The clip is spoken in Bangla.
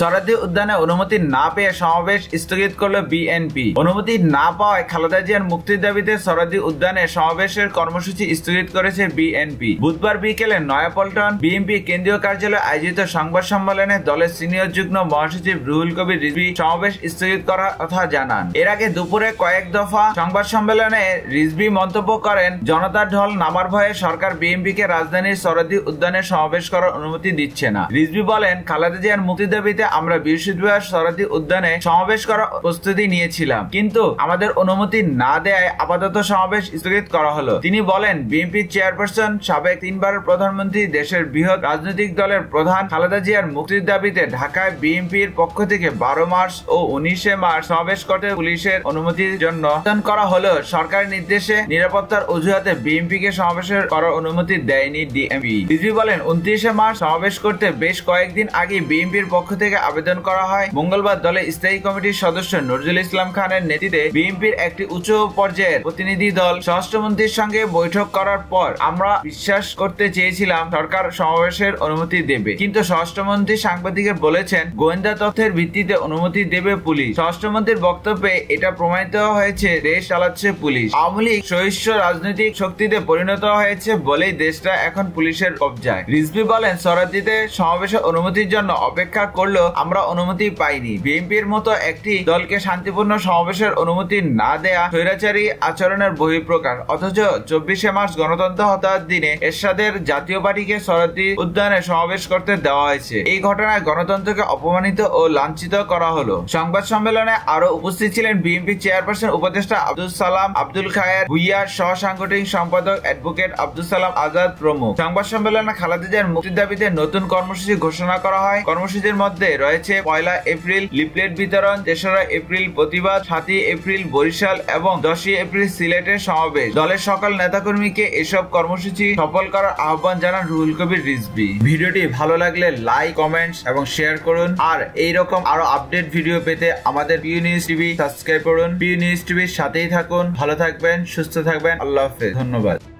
সরাদি উদ্যানে অনুমতি না পেয়ে সমাবেশ স্থগিত করল বিএনপি অনুমতি না পাওয়ায় খালেদা জিয়ার মুক্তির দাবিতে সরাদি উদ্যানে সমাবেশের কর্মসূচি স্থগিত করেছে বিএনপি বুধবার বিকেলে নয়াপল্টন বিএনপি কেন্দ্রীয় কার্যালয়ে আয়োজিত সংবাদ সম্মেলনে দলের সিনিয়র যুগ্ম মহাসচিব রুহুল কবির রিজভি সমাবেশ স্থগিত করার কথা জানান এর আগে দুপুরে কয়েক দফা সংবাদ সম্মেলনে রিজভি মন্তব্য করেন জনতার ঢল নামার ভয়ে সরকার বিএনপিকে রাজধানীর সরাদি উদ্যানে সমাবেশ করার অনুমতি দিচ্ছে না রিজভি বলেন খালেদা জিয়ার মুক্তির দাবিতে আমরা বৃহস্পতিবার সরাদি উদ্যানে সমাবেশ করার প্রস্তুতি নিয়েছিলাম কিন্তু আমাদের অনুমতি না দেয় আপাতত সমাবেশ স্থগিত করা হলো তিনি বলেন বিএনপি চেয়ারপারসন সাবেক তিনবারের প্রধানমন্ত্রী দেশের বৃহৎ রাজনৈতিক দলের প্রধান খালেদা জিয়ার মুক্তির দাবিতে ঢাকায় বিএনপির পক্ষ থেকে বারো মার্চ ও উনিশে মার্চ সমাবেশ করতে পুলিশের অনুমতির জন্য আবেদন করা হলেও সরকারের নির্দেশে নিরাপত্তার অজুহাতে বিএনপি কে সমাবেশের করার অনুমতি দেয়নি ডিএমপি বিজেপি বলেন উনত্রিশে মার্চ সমাবেশ করতে বেশ কয়েকদিন আগে বিএনপির পক্ষ থেকে থেকে আবেদন করা হয় মঙ্গলবার দলের স্থায়ী কমিটির সদস্য নজরুল ইসলাম খানের নেতৃত্বে বিএনপির একটি উচ্চ পর্যায়ের প্রতিনিধি দল স্বরাষ্ট্রমন্ত্রীর সঙ্গে বৈঠক করার পর আমরা বিশ্বাস করতে চেয়েছিলাম সরকার সমাবেশের অনুমতি দেবে কিন্তু স্বরাষ্ট্রমন্ত্রী সাংবাদিকের বলেছেন গোয়েন্দা তথ্যের ভিত্তিতে অনুমতি দেবে পুলিশ স্বরাষ্ট্রমন্ত্রীর বক্তব্যে এটা প্রমাণিত হয়েছে দেশ চালাচ্ছে পুলিশ আওয়ামী লীগ সহিষ্য রাজনৈতিক শক্তিতে পরিণত হয়েছে বলেই দেশটা এখন পুলিশের কবজায় রিজভি বলেন সরাজিতে সমাবেশের অনুমতির জন্য অপেক্ষা করলেও আমরা অনুমতি পাইনি বিএনপির মতো একটি দলকে শান্তিপূর্ণ সমাবেশের অনুমতি না দেয়া স্বৈরাচারী আচরণের বহিঃপ্রকাশ অথচ চব্বিশে মার্চ গণতন্ত্র হতার দিনে এরশাদের জাতীয় পার্টিকে সরাতি উদ্যানে সমাবেশ করতে দেওয়া হয়েছে এই ঘটনায় গণতন্ত্রকে অপমানিত ও লাঞ্ছিত করা হলো সংবাদ সম্মেলনে আরো উপস্থিত ছিলেন বিএনপি চেয়ারপারসন উপদেষ্টা আব্দুল সালাম আব্দুল খায়ের ভুইয়া সহ সাংগঠনিক সম্পাদক অ্যাডভোকেট আব্দুল সালাম আজাদ প্রমুখ সংবাদ সম্মেলনে খালাদিজার মুক্তির দাবিতে নতুন কর্মসূচি ঘোষণা করা হয় কর্মসূচির মধ্যে রয়েছে পয়লা এপ্রিল লিফলেট বিতরণ তেসরা এপ্রিল প্রতিবাদ সাতই এপ্রিল বরিশাল এবং দশই এপ্রিল সিলেটের সমাবেশ দলের সকল নেতাকর্মীকে এসব কর্মসূচি সফল করার আহ্বান জানান রুহুল কবির রিজবি ভিডিওটি ভালো লাগলে লাইক কমেন্টস এবং শেয়ার করুন আর এইরকম আরো আপডেট ভিডিও পেতে আমাদের পিউ নিউজ টিভি সাবস্ক্রাইব করুন পিউ নিউজ টিভির সাথেই থাকুন ভালো থাকবেন সুস্থ থাকবেন আল্লাহ হাফেজ ধন্যবাদ